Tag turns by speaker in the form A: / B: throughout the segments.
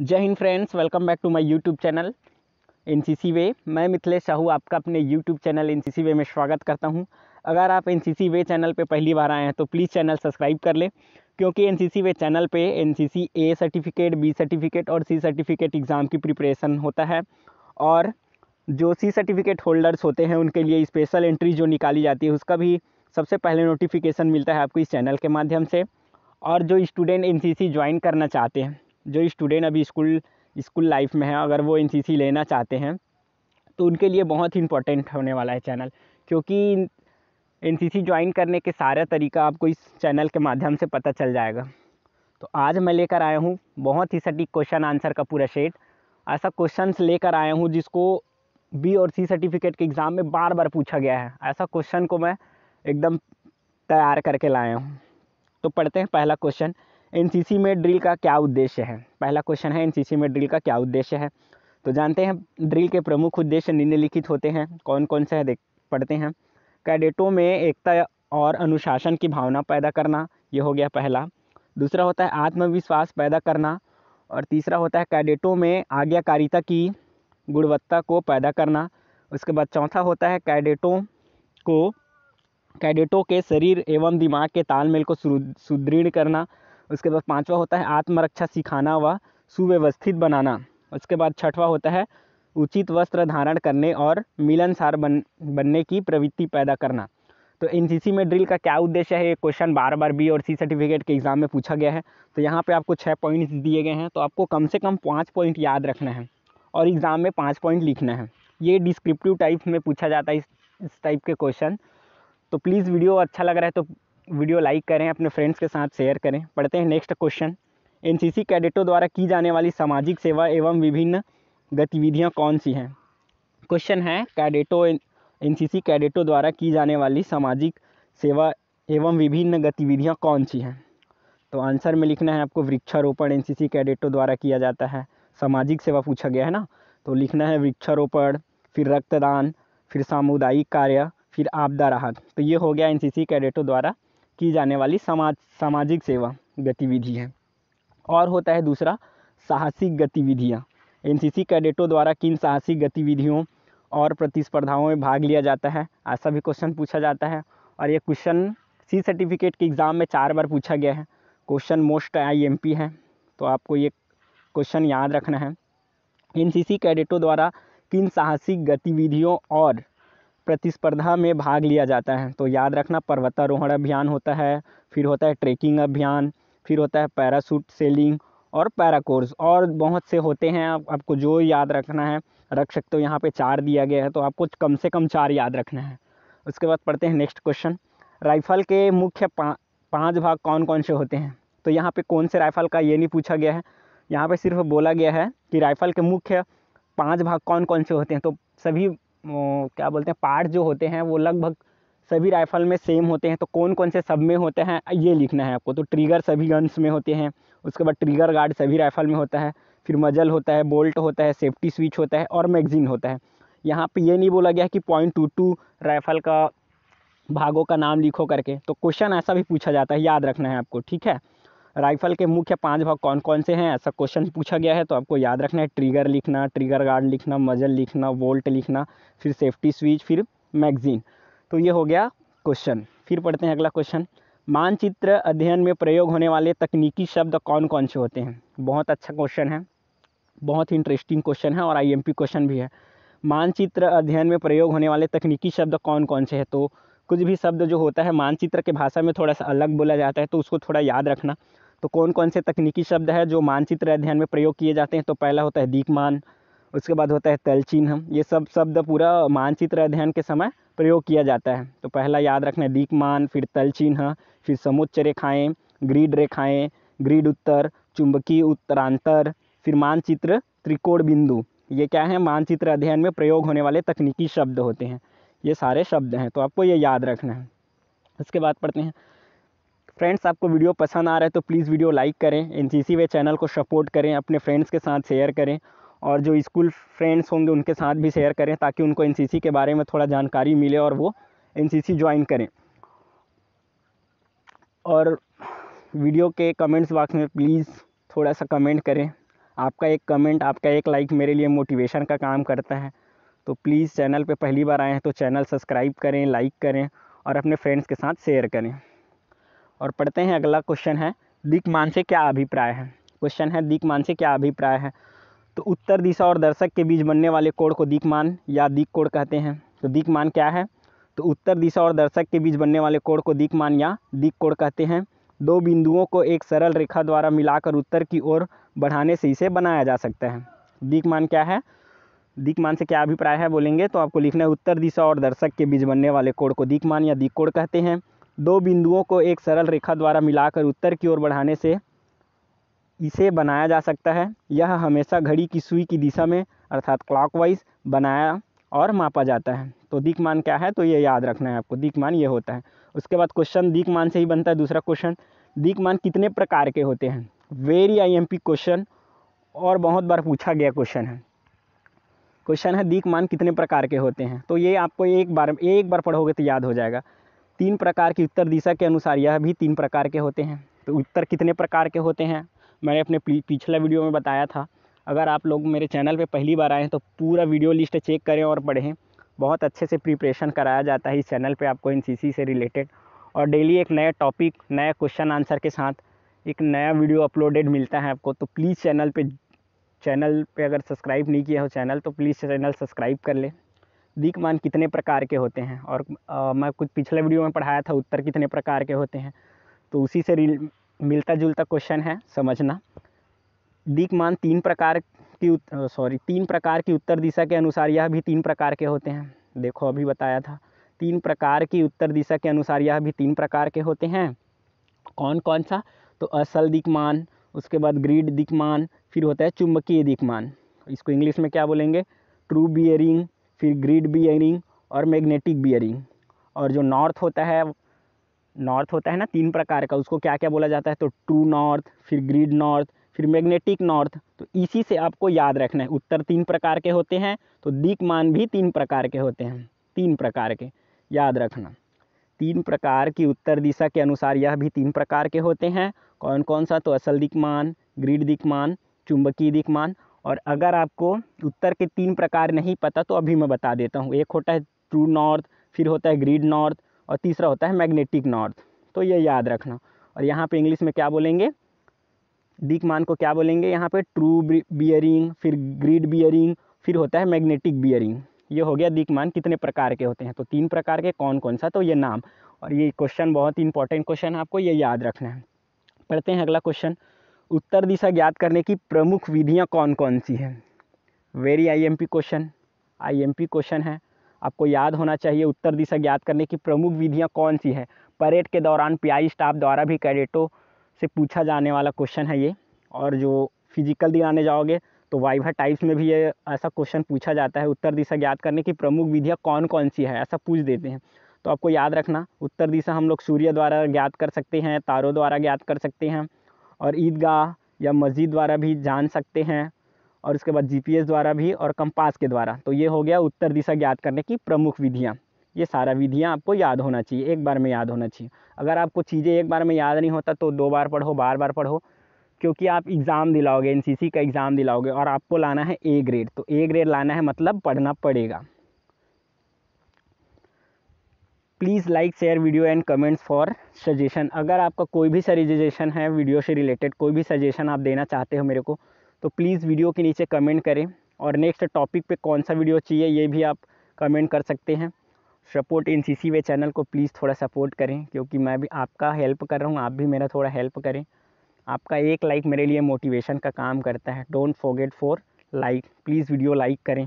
A: जय हिंद friends welcome back to my YouTube channel N way मैं मिथिलेश साहू आपका अपने यूट्यूब चैनल एन वे में स्वागत करता हूं अगर आप एन वे चैनल पे पहली बार आए हैं तो प्लीज़ चैनल सब्सक्राइब कर लें क्योंकि एन वे चैनल पे N A certificate B certificate और सी सर्टिफिकेट एग्ज़ाम की प्रिपरेशन होता है और जो सी सर्टिफिकेट होल्डर्स होते हैं उनके लिए स्पेशल एंट्री जो निकाली जाती है उसका भी सबसे पहले नोटिफिकेशन मिलता है आपको इस चैनल के माध्यम से और जो स्टूडेंट एन सी ज्वाइन करना चाहते हैं जो स्टूडेंट अभी स्कूल इस्कूल लाइफ में है अगर वो एन लेना चाहते हैं तो उनके लिए बहुत ही इम्पोर्टेंट होने वाला है चैनल क्योंकि एन सी ज्वाइन करने के सारे तरीका आपको इस चैनल के माध्यम से पता चल जाएगा तो आज मैं लेकर आया हूँ बहुत ही सटीक क्वेश्चन आंसर का पूरा शेड ऐसा क्वेश्चंस लेकर आया हूँ जिसको बी और सी सर्टिफिकेट के एग्ज़ाम में बार बार पूछा गया है ऐसा क्वेश्चन को मैं एकदम तैयार करके लाया हूँ तो पढ़ते हैं पहला क्वेश्चन एनसीसी में ड्रिल का क्या उद्देश्य है पहला क्वेश्चन है एनसीसी में ड्रिल का क्या उद्देश्य है तो जानते हैं ड्रिल के प्रमुख उद्देश्य निम्नलिखित होते हैं कौन कौन से है देख पढ़ते हैं कैडेटों में एकता और अनुशासन की भावना पैदा करना ये हो गया पहला दूसरा होता है आत्मविश्वास पैदा करना और तीसरा होता है कैडेटों में आज्ञाकारिता की गुणवत्ता को पैदा करना उसके बाद चौथा होता है कैडेटों को कैडेटों के शरीर एवं दिमाग के तालमेल को सुदृढ़ करना उसके बाद पाँचवा होता है आत्मरक्षा सिखाना व सुव्यवस्थित बनाना उसके बाद छठवा होता है उचित वस्त्र धारण करने और मिलनसार बन बनने की प्रवृत्ति पैदा करना तो एन में ड्रिल का क्या उद्देश्य है ये क्वेश्चन बार बार बी और सी सर्टिफिकेट के एग्ज़ाम में पूछा गया है तो यहाँ पे आपको छः पॉइंट्स दिए गए हैं तो आपको कम से कम पाँच पॉइंट याद रखना है और एग्ज़ाम में पाँच पॉइंट लिखना है ये डिस्क्रिप्टिव टाइप में पूछा जाता है इस, इस टाइप के क्वेश्चन तो प्लीज़ वीडियो अच्छा लग रहा है तो वीडियो लाइक करें अपने फ्रेंड्स के साथ शेयर करें पढ़ते हैं नेक्स्ट क्वेश्चन एनसीसी कैडेटों द्वारा की जाने वाली सामाजिक सेवा एवं विभिन्न गतिविधियाँ कौन सी हैं क्वेश्चन है कैडेटों एनसीसी कैडेटों द्वारा की जाने वाली सामाजिक सेवा एवं विभिन्न गतिविधियाँ कौन सी हैं तो आंसर में लिखना है आपको वृक्षारोपण सी कैडेटों द्वारा किया जाता है सामाजिक सेवा पूछा गया है ना तो लिखना है वृक्षारोपण फिर रक्तदान फिर सामुदायिक कार्य फिर आपदा राहत तो ये हो गया एनसीसी कैडेटों द्वारा की जाने वाली समाज सामाजिक सेवा गतिविधि है और होता है दूसरा साहसिक गतिविधियाँ एन सी कैडेटों द्वारा किन साहसिक गतिविधियों और प्रतिस्पर्धाओं में भाग लिया जाता है ऐसा भी क्वेश्चन पूछा जाता है और ये क्वेश्चन सी सर्टिफिकेट के एग्ज़ाम में चार बार पूछा गया है क्वेश्चन मोस्ट आईएमपी है तो आपको ये क्वेश्चन याद रखना है एनसीसी कैडेटों द्वारा किन साहसिक गतिविधियों और प्रतिस्पर्धा में भाग लिया जाता है तो याद रखना पर्वतारोहण अभियान होता है फिर होता है ट्रेकिंग अभियान फिर होता है पैरासूट सेलिंग और पैराकोर्स और बहुत से होते हैं आप, आपको जो याद रखना है रख सकते हो यहाँ पे चार दिया गया है तो आपको कम से कम चार याद रखना है उसके बाद पढ़ते हैं नेक्स्ट क्वेश्चन राइफल के मुख्य पा, पाँच भाग कौन कौन से होते हैं तो यहाँ पर कौन से राइफल का ये नहीं पूछा गया है यहाँ पर सिर्फ बोला गया है कि राइफल के मुख्य पाँच भाग कौन कौन से होते हैं तो सभी क्या बोलते हैं पार्ट जो होते हैं वो लगभग सभी राइफ़ल में सेम होते हैं तो कौन कौन से सब में होते हैं ये लिखना है आपको तो ट्रिगर सभी गन्स में होते हैं उसके बाद ट्रिगर गार्ड सभी राइफ़ल में होता है फिर मजल होता है बोल्ट होता है सेफ्टी स्विच होता है और मैगज़ीन होता है यहाँ पे ये नहीं बोला गया कि पॉइंट टू टू राइफ़ल का भागों का नाम लिखो करके तो क्वेश्चन ऐसा भी पूछा जाता है याद रखना है आपको ठीक है राइफल के मुख्य पांच भाग कौन कौन से हैं ऐसा क्वेश्चन पूछा गया है तो आपको याद रखना है ट्रिगर लिखना ट्रिगर गार्ड लिखना मजल लिखना वोल्ट लिखना फिर सेफ्टी स्विच फिर मैगजीन तो ये हो गया क्वेश्चन फिर पढ़ते हैं अगला क्वेश्चन मानचित्र अध्ययन में प्रयोग होने वाले तकनीकी शब्द कौन कौन से होते हैं बहुत अच्छा क्वेश्चन है बहुत ही इंटरेस्टिंग क्वेश्चन है और आई क्वेश्चन भी है मानचित्र अध्ययन में प्रयोग होने वाले तकनीकी शब्द कौन कौन से हैं तो कुछ भी शब्द जो होता है मानचित्र के भाषा में थोड़ा सा अलग बोला जाता है तो उसको थोड़ा याद रखना तो कौन कौन से तकनीकी शब्द है जो मानचित्र अध्ययन में प्रयोग किए जाते हैं तो पहला होता है दीकमान उसके बाद होता है तल चिन्ह ये सब शब्द पूरा मानचित्र अध्ययन के समय प्रयोग किया जाता है तो पहला याद रखना है दीकमान फिर तलचिन्ह फिर समुच्च रेखाएँ ग्रीड रेखाएँ ग्रीड उत्तर चुंबकीय उत्तरांतर फिर मानचित्र त्रिकोण बिंदु ये क्या है मानचित्र अध्ययन में प्रयोग होने वाले तकनीकी शब्द होते हैं ये सारे शब्द हैं तो आपको ये याद रखना है उसके बाद पढ़ते हैं फ्रेंड्स आपको वीडियो पसंद आ रहा है तो प्लीज़ वीडियो लाइक करें एन सी वे चैनल को सपोर्ट करें अपने फ्रेंड्स के साथ शेयर करें और जो स्कूल फ्रेंड्स होंगे उनके साथ भी शेयर करें ताकि उनको एन के बारे में थोड़ा जानकारी मिले और वो एन ज्वाइन करें और वीडियो के कमेंट्स बॉक्स में प्लीज़ थोड़ा सा कमेंट करें आपका एक कमेंट आपका एक लाइक मेरे लिए मोटिवेशन का काम करता है तो प्लीज़ चैनल पे पहली बार आए हैं तो चैनल सब्सक्राइब करें लाइक करें और अपने फ्रेंड्स के साथ शेयर करें और पढ़ते हैं अगला क्वेश्चन है दिक्मान से क्या अभिप्राय है क्वेश्चन है मान से क्या अभिप्राय है तो उत्तर दिशा और दर्शक के बीच बनने वाले कोड़ को दिक्मान या दिक कोड़ कहते हैं तो मान क्या है तो उत्तर दिशा और दर्शक के बीच बनने वाले कोड़ को दिक्मान या दिक कोड़ कहते हैं दो बिंदुओं को एक सरल रेखा द्वारा मिलाकर उत्तर की ओर बढ़ाने से इसे बनाया जा सकता है मान क्या है दिक्मान से क्या अभिप्राय है बोलेंगे तो आपको लिखना है उत्तर दिशा और दर्शक के बीच बनने वाले कोड़ को दिक्मान या दिक कोड़ कहते हैं दो बिंदुओं को एक सरल रेखा द्वारा मिलाकर उत्तर की ओर बढ़ाने से इसे बनाया जा सकता है यह हमेशा घड़ी की सुई की दिशा में अर्थात क्लॉकवाइज बनाया और मापा जाता है तो दिक्मान क्या है तो ये याद रखना है आपको दिक्मान ये होता है उसके बाद क्वेश्चन दिक्मान से ही बनता है दूसरा क्वेश्चन दिक्मान कितने प्रकार के होते हैं वेरी आईएमपी क्वेश्चन और बहुत बार पूछा गया क्वेश्चन है क्वेश्चन है दीक मान कितने प्रकार के होते हैं तो ये आपको एक बार एक बार पढ़ोगे तो याद हो जाएगा तीन प्रकार की उत्तर दिशा के अनुसार यह भी तीन प्रकार के होते हैं तो उत्तर कितने प्रकार के होते हैं मैंने अपने पिछला वीडियो में बताया था अगर आप लोग मेरे चैनल पर पहली बार आए हैं तो पूरा वीडियो लिस्ट चेक करें और पढ़ें बहुत अच्छे से प्रिपरेशन कराया जाता है इस चैनल पर आपको एन से रिलेटेड और डेली एक नया टॉपिक नया क्वेश्चन आंसर के साथ एक नया वीडियो अपलोडेड मिलता है आपको तो प्लीज़ चैनल पे चैनल पे अगर सब्सक्राइब नहीं किया हो चैनल तो प्लीज़ चैनल सब्सक्राइब कर लें दीकमान कितने प्रकार के होते हैं और मैं कुछ पिछले वीडियो में पढ़ाया था उत्तर कितने प्रकार के होते हैं तो उसी से मिलता जुलता क्वेश्चन है समझना दीकमान तीन प्रकार की सॉरी तीन प्रकार की उत्तर दिशा के अनुसार यह भी तीन प्रकार के होते हैं देखो अभी बताया था तीन प्रकार की उत्तर दिशा के अनुसार यह भी तीन प्रकार के होते हैं कौन कौन सा तो असल दिकमान उसके बाद ग्रीड दिकमान फिर होता है चुंबकीय दिकमान इसको इंग्लिश में क्या बोलेंगे ट्रू बियरिंग फिर ग्रिड बियरिंग और मैग्नेटिक बियरिंग और जो नॉर्थ होता है नॉर्थ होता है ना तीन प्रकार का उसको क्या क्या बोला जाता है तो ट्रू नॉर्थ फिर ग्रिड नॉर्थ फिर मैग्नेटिक नॉर्थ तो इसी से आपको याद रखना है उत्तर तीन प्रकार के होते हैं तो दिकमान भी तीन प्रकार के होते हैं तीन प्रकार के याद रखना तीन प्रकार की उत्तर दिशा के अनुसार यह भी तीन प्रकार के होते हैं कौन कौन सा तो असल दिकमान ग्रिड दिकमान चुंबकीय दिकमान और अगर आपको उत्तर के तीन प्रकार नहीं पता तो अभी मैं बता देता हूँ एक होता है ट्रू नॉर्थ फिर होता है ग्रीड नॉर्थ और तीसरा होता है मैग्नेटिक नॉर्थ तो ये याद रखना और यहाँ पे इंग्लिश में क्या बोलेंगे दिक मान को क्या बोलेंगे यहाँ पे ट्रू बियरिंग फिर ग्रीड बियरिंग फिर होता है मैग्नेटिक बियरिंग ये हो गया दिक मान कितने प्रकार के होते हैं तो तीन प्रकार के कौन कौन सा तो ये नाम और ये क्वेश्चन बहुत इंपॉर्टेंट क्वेश्चन है आपको ये याद रखना है पढ़ते हैं अगला क्वेश्चन उत्तर दिशा ज्ञात करने की प्रमुख विधियाँ कौन कौन सी हैं very IMP question IMP question है आपको याद होना चाहिए उत्तर दिशा ज्ञात करने की प्रमुख विधियाँ कौन सी है परेड के दौरान पी स्टाफ द्वारा भी कैडेटों से पूछा जाने वाला क्वेश्चन है ये और जो फिजिकल दिलाने जाओगे तो वाइवा टाइप्स में भी ये ऐसा क्वेश्चन पूछा जाता है उत्तर दिशा ज्ञात करने की प्रमुख विधियाँ कौन कौन सी है ऐसा पूछ देते हैं तो आपको याद रखना उत्तर दिशा हम लोग सूर्य द्वारा ज्ञात कर सकते हैं तारों द्वारा ज्ञात कर सकते हैं और ईदगाह या मस्जिद द्वारा भी जान सकते हैं और उसके बाद जीपीएस द्वारा भी और कंपास के द्वारा तो ये हो गया उत्तर दिशा ज्ञात करने की प्रमुख विधियाँ ये सारा विधियाँ आपको याद होना चाहिए एक बार में याद होना चाहिए अगर आपको चीज़ें एक बार में याद नहीं होता तो दो बार पढ़ो बार बार पढ़ो क्योंकि आप एग्ज़ाम दिलाओगे एनसीसी का एग्ज़ाम दिलाओगे और आपको लाना है ए ग्रेड तो ए ग्रेड लाना है मतलब पढ़ना पड़ेगा please like share video and comments for suggestion अगर आपका कोई भी सजेशन है वीडियो से रिलेटेड कोई भी सजेशन आप देना चाहते हो मेरे को तो प्लीज़ वीडियो के नीचे कमेंट करें और नेक्स्ट टॉपिक पे कौन सा वीडियो चाहिए ये भी आप कमेंट कर सकते हैं support N C C way channel को प्लीज़ थोड़ा सपोर्ट करें क्योंकि मैं भी आपका हेल्प कर रहा हूँ आप भी मेरा थोड़ा हेल्प करें आपका एक लाइक मेरे लिए मोटिवेशन का काम करता है don't forget for like please video like करें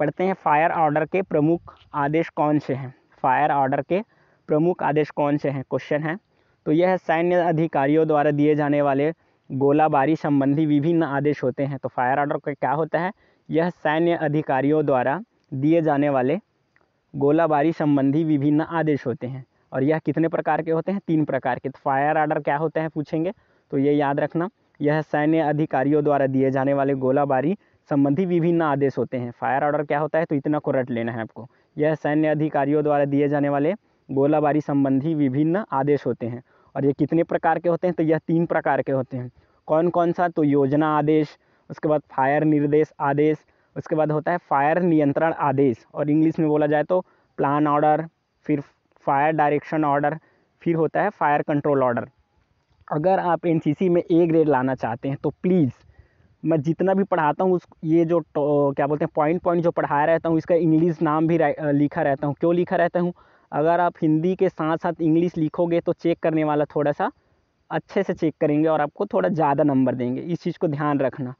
A: पढ़ते हैं फायर ऑर्डर के प्रमुख आदेश कौन से हैं फायर ऑर्डर के प्रमुख आदेश कौन से हैं क्वेश्चन है तो यह सैन्य अधिकारियों द्वारा दिए जाने वाले गोलाबारी संबंधी विभिन्न आदेश होते हैं तो फायर ऑर्डर का क्या होता है यह सैन्य अधिकारियों द्वारा दिए जाने वाले गोलाबारी संबंधी विभिन्न आदेश होते हैं और यह कितने प्रकार के होते हैं तीन प्रकार के तो फायर ऑर्डर क्या होते हैं पूछेंगे तो ये याद रखना यह सैन्य अधिकारियों द्वारा दिए जाने वाले गोलाबारी संबंधी विभिन्न आदेश होते हैं फायर ऑर्डर क्या होता है तो इतना को रट लेना है आपको यह सैन्य अधिकारियों द्वारा दिए जाने वाले गोलाबारी संबंधी विभिन्न आदेश होते हैं और ये कितने प्रकार के होते हैं तो यह तीन प्रकार के होते हैं कौन कौन सा तो योजना आदेश उसके बाद फायर निर्देश आदेश उसके बाद होता है फायर नियंत्रण आदेश और इंग्लिश में बोला जाए तो प्लान ऑर्डर फिर फायर डायरेक्शन ऑर्डर फिर होता है फायर कंट्रोल ऑर्डर अगर आप एन में ए ग्रेड लाना चाहते हैं तो प्लीज़ मैं जितना भी पढ़ाता हूँ उस ये जो क्या बोलते हैं पॉइंट पॉइंट जो पढ़ाया रहता हूँ इसका इंग्लिश नाम भी लिखा रहता हूँ क्यों लिखा रहता हूँ अगर आप हिंदी के साथ साथ इंग्लिश लिखोगे तो चेक करने वाला थोड़ा सा अच्छे से चेक करेंगे और आपको थोड़ा ज़्यादा नंबर देंगे इस चीज़ को ध्यान रखना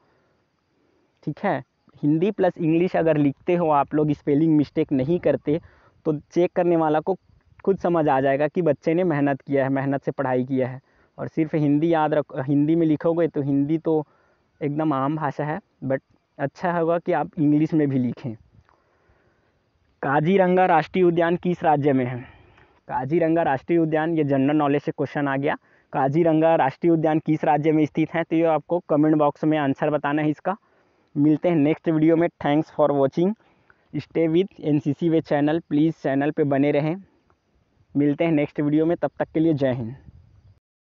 A: ठीक है हिंदी प्लस इंग्लिश अगर लिखते हो आप लोग स्पेलिंग मिस्टेक नहीं करते तो चेक करने वाला को खुद समझ आ जाएगा कि बच्चे ने मेहनत किया है मेहनत से पढ़ाई किया है और सिर्फ हिंदी याद रख हिंदी में लिखोगे तो हिंदी तो एकदम आम भाषा है बट अच्छा होगा कि आप इंग्लिश में भी लिखें काजीरंगा राष्ट्रीय उद्यान किस राज्य में है काजीरंगा राष्ट्रीय उद्यान ये जनरल नॉलेज से क्वेश्चन आ गया काजीरंगा राष्ट्रीय उद्यान किस राज्य में स्थित है तो ये आपको कमेंट बॉक्स में आंसर बताना है इसका मिलते हैं नेक्स्ट वीडियो में thanks for watching stay with N C way channel please channel पर बने रहें मिलते हैं नेक्स्ट वीडियो में तब तक के लिए जय हिंद